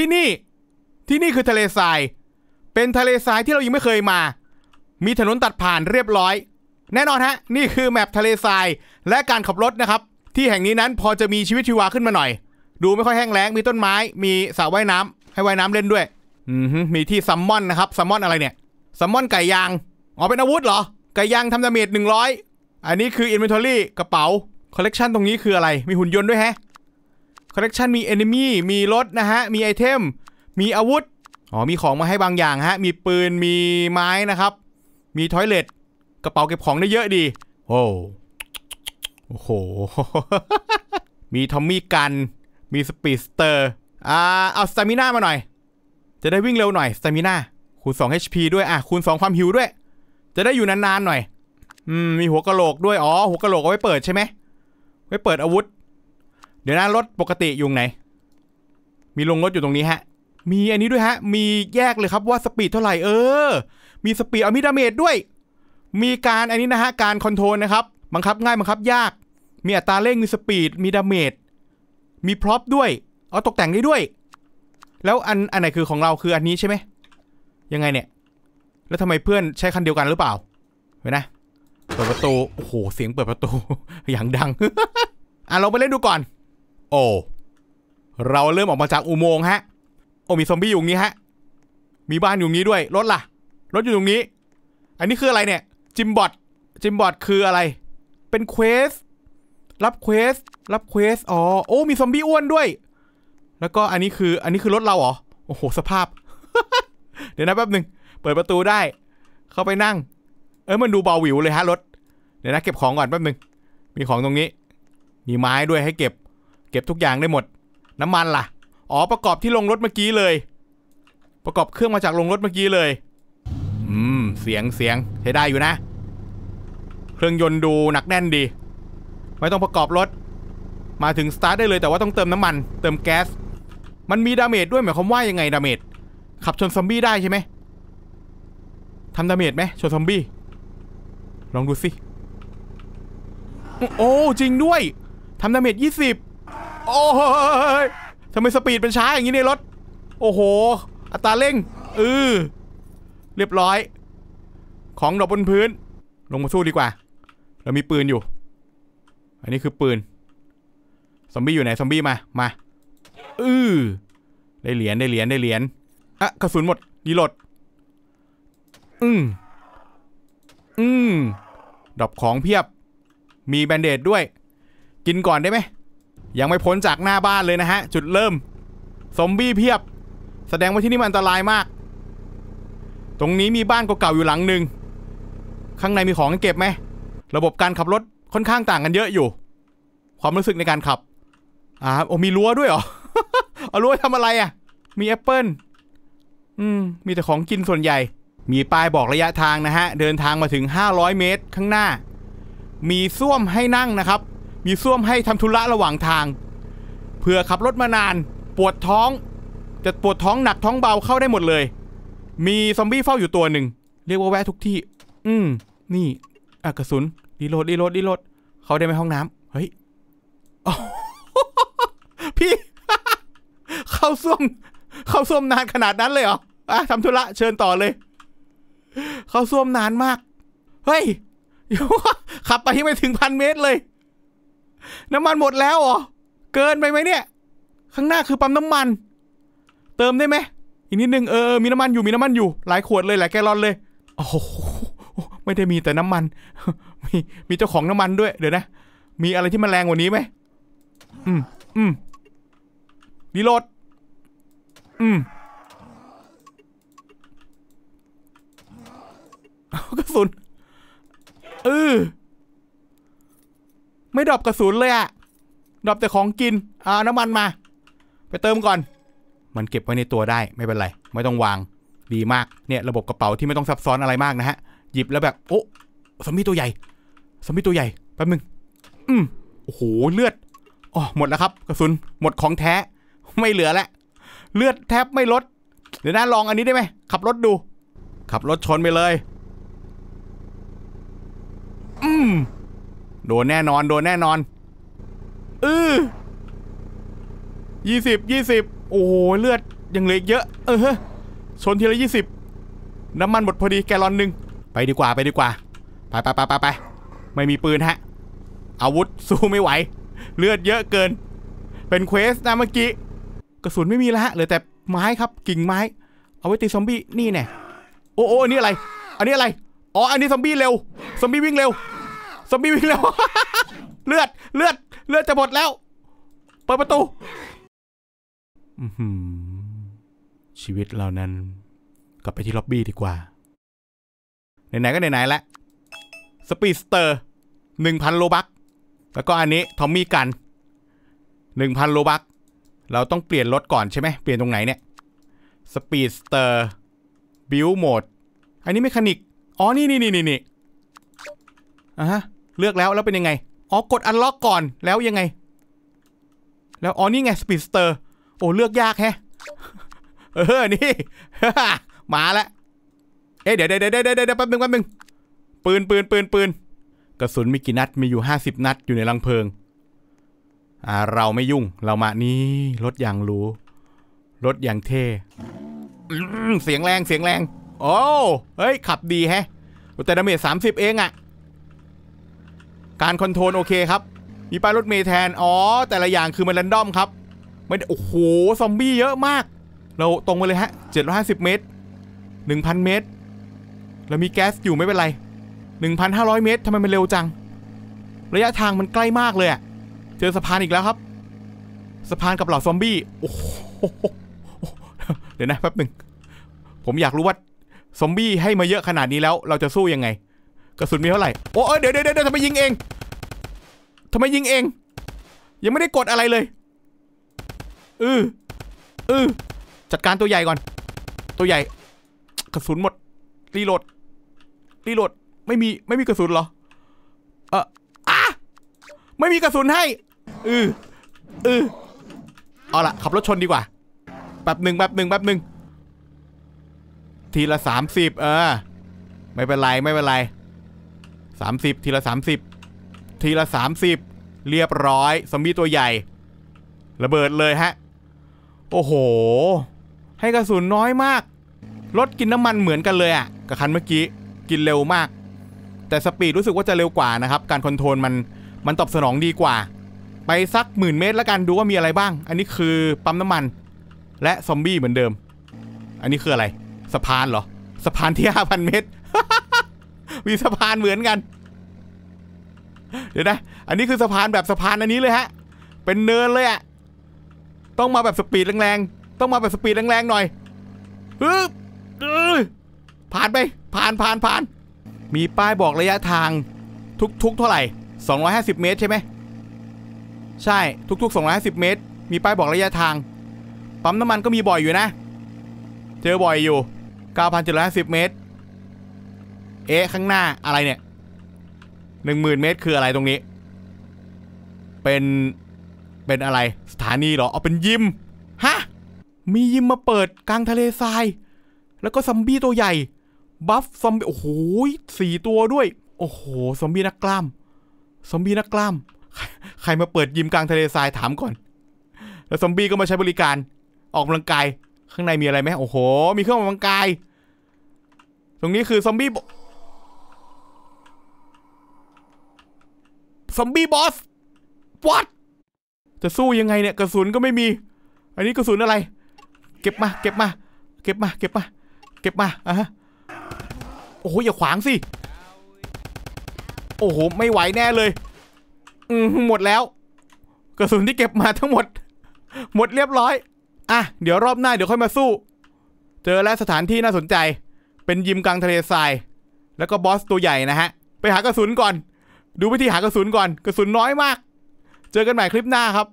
ที่นี่ ที่นี่คือทะเลทรายเป็นทะเลทรายที่เรายังไม่เคยมา มีถนนตัดผ่านเรียบร้อย แน่นอนฮะ นี่คือแมปทะเลทรายและการขับรถนะครับ ที่แห่งนี้นั้นพอจะมีชีวิตชีวาขึ้นมาหน่อย ดูไม่ค่อยแห้งแล้งมีต้นไม้ มีสระว่ายน้ำ ให้ว่ายน้ำเล่นด้วย อืมมีที่ซัมมอนนะครับซัมมอนอะไรเนี่ยซัมมอนไก่ยางอ๋อเป็นอาวุธเหรอไก่ยางทำดาเมจหนึ่งร้อยอันนี้คืออินเวนทอรี่กระเป๋าคอลเลกชันตรงนี้คืออะไร มีหุ่นยนต์ด้วยแฮะคอลเลกชันมีเอนมี่มีรถนะฮะ มีไอเทม มีอาวุธอ๋อมีของมาให้บางอย่างฮะ มีปืนมีไม้นะครับ มีทอยเลทกระเป๋าเก็บของได้เยอะดี โอ้โหมีทอมมี่กัน มีสปีดสเตอร์ อ่าเอาสตามิน่ามาหน่อย จะได้วิ่งเร็วหน่อยสตามิน่าคูณ2 HP ด้วยอ่ะคูณ2 ความหิวด้วย จะได้อยู่นาน ๆ หน่อย อืมมีหัวกะโหลกด้วย อ๋อ หัวกะโหลกเอาไว้เปิดใช่ไหมไว้เปิดอาวุธดี๋ยวนะรถปกติอยู่ไหน มีลงรถ อยู่ตรงนี้ฮะ มีอันนี้ด้วยฮะ มีแยกเลยครับว่าสปีดเท่าไหร่เออ มีสปีดอมิดาเมจด้วย มีการอันนี้นะฮะการคอนโทรลนะครับ บังคับง่ายบังคับ ยาก มีอัตราเร่งมีสปีดมีดาเมจมีพร็อพด้วย เอาตกแต่งได้ด้วย แล้วอันอันไหนคือของเราคืออันนี้ใช่ไหม ยังไงเนี่ย แล้วทำไมเพื่อนใช้คันเดียวกันหรือเปล่า เห็นนะเปิดประตู โอ้โห เสียงเปิดประตู อย่างดัง อ่ะเราไปเล่นดูก่อนโอ้เราเริ่มออกมาจากอุโมงค์ฮะ โอ้มีซอมบี้อยู่นี้ฮะ มีบ้านอยู่นี้ด้วยรถล่ะ รถอยู่ตรงนี้ อันนี้คืออะไรเนี่ย จิมบอทจิมบอทคืออะไร เป็นเควส รับเควส รับเควสอ๋อ โอ้มีซอมบี้อ้วนด้วย แล้วก็อันนี้คือ อันนี้คือรถเราเหรอ โอ้โห สภาพ เดี๋ยวนะแป๊บหนึ่ง เปิดประตูได้ เข้าไปนั่ง เอ้ย มันดูเบาหวิวเลยฮะรถ เดี๋ยวนะ เก็บของก่อนแป๊บหนึ่ง มีของตรงนี้ มีไม้ด้วยให้เก็บเก็บทุกอย่างได้หมด น้ำมันล่ะอ๋อประกอบที่ลงรถเมื่อกี้เลย ประกอบเครื่องมาจากลงรถเมื่อกี้เลยอืมเสียงเสียงใช้ได้อยู่นะ เครื่องยนต์ดูหนักแน่นดี ไม่ต้องประกอบรถ มาถึงสตาร์ทได้เลยแต่ว่าต้องเติมน้ำมัน เติมแก๊ส มันมีดาเมจด้วยหมายความว่ายังไงดาเมจขับชนซอมบี้ได้ใช่ไหมทำดาเมจไหมชนซอมบี้ลองดูสิโอ้จริงด้วยทำดาเมจยี่สิบโอ้ยทำไมสปีดเป็นช้าอย่างนี้ในรถ โอ้โห อัตราเร่ง อือเรียบร้อย ของดรอปบนพื้น ลงมาสู้ดีกว่า เรามีปืนอยู่ อันนี้คือปืน ซอมบี้อยู่ไหน ซอมบี้มา มา อือได้เหรียญ ได้เหรียญ ได้เหรียญ อ่ะ กระสุนหมดดีรหลดอืมอืมดรอปของเพียบ มีแบนเดดด้วย กินก่อนได้ไหมยังไม่พ้นจากหน้าบ้านเลยนะฮะ จุดเริ่มซอมบี้เพียบ แสดงว่าที่นี่มันอันตรายมาก ตรงนี้มีบ้านเก่าๆอยู่หลังหนึ่งข้างในมีของเก็บไหมระบบการขับรถค่อนข้างต่างกันเยอะอยู่ ความรู้สึกในการขับ อ่าโอ้มีรั้วด้วยเหรอ เอารั้วทำอะไรอ่ะ มีแอปเปิลอืม มีแต่ของกินส่วนใหญ่ มีป้ายบอกระยะทางนะฮะ เดินทางมาถึง500เมตรข้างหน้า มีส้วมให้นั่งนะครับีส้วมให้ทำธุระระหว่างทาง เพื่อขับรถมานาน ปวดท้อง จะปวดท้องหนักท้องเบาเข้าได้หมดเลย มีซอมบี้เฝ้าอยู่ตัวหนึ่งเรียกว่าแวะทุกที่ อืมนี่อกระสุนดีโรดดีโรดดีโรดเขาได้ไปห้องน้ำเฮ้ยพี่เข้าส้วมเข้าส้วมนานขนาดนั้นเลยเหรออ่ะทำธุระเชิญต่อเลย เข้าส้วมนานมากเฮ้ยขับไปที่ไม่ถึงพันเมตรเลยน้ำมันหมดแล้วอ๋อเกินไปไหมเนี่ย ข้างหน้าคือปั๊มน้ำมัน เติมได้ไหม อีกนิดนึง เออมีน้ำมันอยู่มีน้ำมันอยู่ หลายขวดเลยหลายแกลอนเลย โอ้โห ไม่ได้มีแต่น้ำมัน มีมีเจ้าของน้ำมันด้วยเดี๋ยวนะ มีอะไรที่มันแรงกว่านี้ไหม อืม อืมดีโหลดอืมกระสุนเออไม่ดรอปกระสุนเลยอะดรอปแต่ของกินอ่า น้ำมันมา ไปเติมก่อน มันเก็บไว้ในตัวได้ไม่เป็นไร ไม่ต้องวางดีมากเนี่ย ระบบกระเป๋าที่ไม่ต้องซับซ้อนอะไรมากนะฮะหยิบแล้วแบบโอ้สมีตัวใหญ่สมีตัวใหญ่แป๊บนึง อืมโอ้โหเลือดอ๋อหมดแล้วครับ กระสุนหมดของแท้ไม่เหลือแล้วเลือดแทบไม่ลด เดี๋ยวนะลองอันนี้ได้ไหมขับรถดู ขับรถชนไปเลย อืมโดนแน่นอนโดนแน่นอนอือยี่สิบยี่สิบโอ้โห เลือดยังเหลือกเยอะ เออชนทีละยี่สิบน้ำมันหมดพอดีแกลอนหนึ่งไปดีกว่าไปดีกว่าไปไปไปไปไปไม่มีปืนฮะ อาวุธสู้ไม่ไหว เลือดเยอะเกิน เป็นเควสนะเมื่อกี้ กระสุนไม่มีแล้วฮะเหลือแต่ไม้ครับกิ่งไม้ เอาไว้ตีซอมบี้นี่แน่โอ้โอ้อันนี้อะไร อันนี้อะไรอ๋ออันนี้ซอมบี้เร็วซอมบี้วิ่งเร็วซอมบี้วิ่งแล้วเลือดเลือดเลือดจะหมดแล้ว เปิดประตูชีวิตเรานั้นกลับไปที่ล็อบบี้ดีกว่าไหนๆก็ไหนๆแล้วสปีสเตอร์หนึ่งพันโลบักแล้วก็อันนี้ทอมมี่กันหนึ่งพันโลบักเราต้องเปลี่ยนรถก่อนใช่ไหมเปลี่ยนตรงไหนเนี่ยสปีดสเตอร์บิวโหมดอันนี้ไม่คณนิกอ๋อนี่นี่นี่นี่นี่อ่ะฮะเลือกแล้วแล้วเป็นยังไง อ๋อ กดอันล็อกก่อนแล้วยังไง แล้วอ๋อ นี่ไงสปีดสเตอร์โอ้ เลือกยากแฮะเออนี่ มาละเอ๊เดี๋ยวเดี๋ยวเดี๋ยวเดี๋ยวแป๊บนึงแป๊บนึงปืนปืนปืนปืนกระสุนมีกี่นัดมีอยู่ห้าสิบนัดอยู่ในลังเพลิง อ่า เราไม่ยุ่งเรามานี่ รถอย่างรูรถอย่างเท่เสียงแรงเสียงแรงโอ้เฮ้ย ขับดีแฮะ แต่ดาเมจสามสิบเองอ่ะการคอนโทรลโอเคครับ มีป้ายรถเมย์แทน อ๋อ แต่ละอย่างคือมันรันดอมครับไม่โอ้โห ซอมบี้เยอะมาก เราตรงไปเลยฮะ 750 เมตร 1,000 เมตร เรามีแก๊สอยู่ไม่เป็นไร 1,500 เมตร ทำไมมันเร็วจัง ระยะทางมันใกล้มากเลยอะเจอสะพานอีกแล้วครับ สะพานกับเหล่าซอมบี้ โอ้โหเดี๋ยวนะ แป๊บหนึ่ง ผมอยากรู้ว่า ซอมบี้ให้มาเยอะขนาดนี้แล้ว เราจะสู้ยังไงกระสุนมีเท่าไหร่ โอ้เดี๋ยวเดี๋ยวเดี๋ยวทำไมยิงเอง ทำไมยิงเอง ยังไม่ได้กดอะไรเลย อืออือจัดการตัวใหญ่ก่อน ตัวใหญ่ กระสุนหมด รีโหลด รีโหลด ไม่มีไม่มีกระสุนเหรอ เอออะไม่มีกระสุนให้ อืออืออเอาละขับรถชนดีกว่า แป๊บหนึ่งแป๊บหนึ่งแป๊บหนึ่ง ทีละสามสิบ เออ ไม่เป็นไรไม่เป็นไร30ทีละ30 ทีละ 30เรียบร้อยซอมบี้ตัวใหญ่ ระเบิดเลยฮะโอ้โห ให้กระสุนน้อยมากรถกินน้ำมันเหมือนกันเลยอะกับคันเมื่อกี้กินเร็วมาก แต่สปีดรู้สึกว่าจะเร็วกว่านะครับ การคอนโทรลมันมันตอบสนองดีกว่าไปสักหมื่นเมตรแล้วกันดูว่ามีอะไรบ้าง อันนี้คือปั๊มน้ำมันและซอมบี้เหมือนเดิม อันนี้คืออะไรสะพานเหรอสะพานที่5,000เมตรมีสะพานเหมือนกันเดี๋ยวนะ อันนี้คือสะพานแบบสะพานอันนี้เลยฮะ เป็นเนินเลยอะต้องมาแบบสปีดแรงๆต้องมาแบบสปีดแรงๆหน่อยฮึบผ่านไปผ่านผ่านผ่านมีป้ายบอกระยะทางทุกๆเท่าไหร่ 250 เมตรใช่ไหมใช่ทุก ๆ250เมตร มีป้ายบอกระยะทางปั๊มน้ำมันก็มีบ่อยอยู่นะ เจอบ่อยอยู่9,750เมตรเอ๊ะข้างหน้าอะไรเนี่ยหนึ่งหมื่นเมตรคืออะไรตรงนี้ เป็นเป็นอะไรสถานีเหรอเอาเป็นยิมฮะมียิมมาเปิดกลางทะเลทราย แล้วก็ซอมบี้ตัวใหญ่บัฟซอมบี้โอ้โหสี่ตัวด้วย โอ้โหซอมบี้นักกล้ามซอมบี้นักกล้าม ใครมาเปิดยิมกลางทะเลทรายถามก่อน แล้วซอมบี้ก็มาใช้บริการ ออกกำลังกายข้างในมีอะไรไหมโอ้โห มีเครื่องออกกำลังกาย ตรงนี้คือซอมบี้ซอมบี้บอสวัดจะสู้ยังไงเนี่ย กระสุนก็ไม่มี อันนี้กระสุนอะไร เก็บมา เก็บมา เก็บมา เก็บมา เก็บมา อ่ะฮะโอ้โหอย่าขวางสิ โอ้โหไม่ไหวแน่เลย อืมหมดแล้ว กระสุนที่เก็บมาทั้งหมด หมดเรียบร้อย อ่ะเดี๋ยวรอบหน้า เดี๋ยวค่อยมาสู้ เจอแล้วสถานที่น่าสนใจ เป็นยิมกลางทะเลทราย แล้วก็บอสตัวใหญ่นะฮะ ไปหากระสุนก่อนดูวิธีหากระสุนก่อนกระสุนน้อยมาก เจอกันใหม่คลิปหน้าครับ